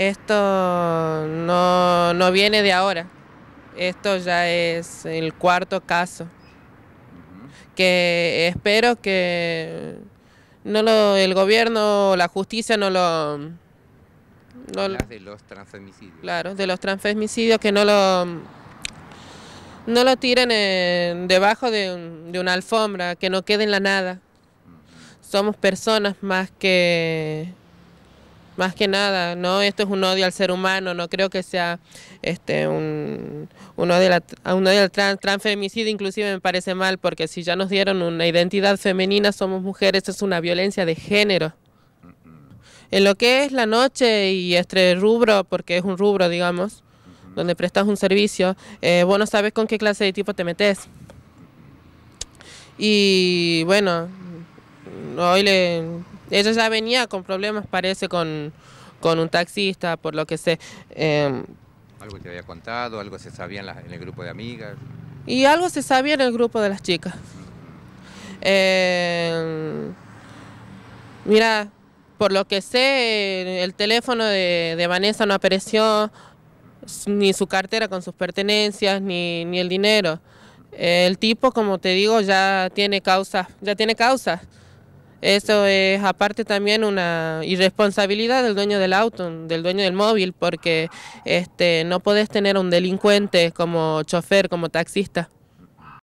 Esto no, viene de ahora. Esto ya es el cuarto caso. Que espero que no lo, el gobierno o la justicia no lo... No de los transfemicidios. Claro, de los transfemicidios que no lo, no lo tiren debajo de, de, una alfombra, que no quede en la nada. Somos personas más que más que nada, ¿no? Esto es un odio al ser humano, no creo que sea este un, odio, a, al trans, transfemicidio, inclusive me parece mal, porque si ya nos dieron una identidad femenina, somos mujeres, es una violencia de género. En lo que es la noche y este rubro, porque es un rubro, digamos, donde prestas un servicio, eh, vos no sabes con qué clase de tipo te metes. Y bueno, hoy le ella ya venía con problemas, parece, con, un taxista, por lo que sé. Em, ¿Algo te había contado? ¿Algo se sabía en, el grupo de amigas? Y algo se sabía en el grupo de las chicas. Em, mira, por lo que sé, el teléfono de, Vanessa no apareció, ni su cartera con sus pertenencias, ni, ni el dinero. El tipo, como te digo, ya tiene causas, ya tiene causas. Eso es aparte también una irresponsabilidad del dueño del auto, del dueño del móvil, porque este, no podés tener a un delincuente como chofer, como taxista.